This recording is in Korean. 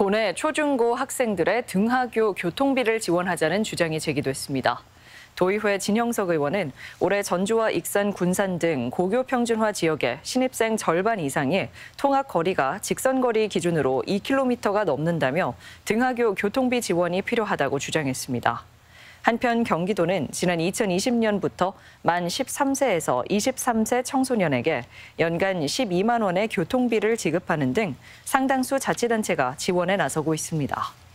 도내 초중고 학생들의 등하교 교통비를 지원하자는 주장이 제기됐습니다. 도의회 진영석 의원은 올해 전주와 익산, 군산 등 고교 평준화 지역에 신입생 절반 이상이 통학 거리가 직선 거리 기준으로 2km가 넘는다며 등하교 교통비 지원이 필요하다고 주장했습니다. 한편 경기도는 지난 2020년부터 만 13세에서 23세 청소년에게 연간 12만 원의 교통비를 지급하는 등 상당수 자치단체가 지원에 나서고 있습니다.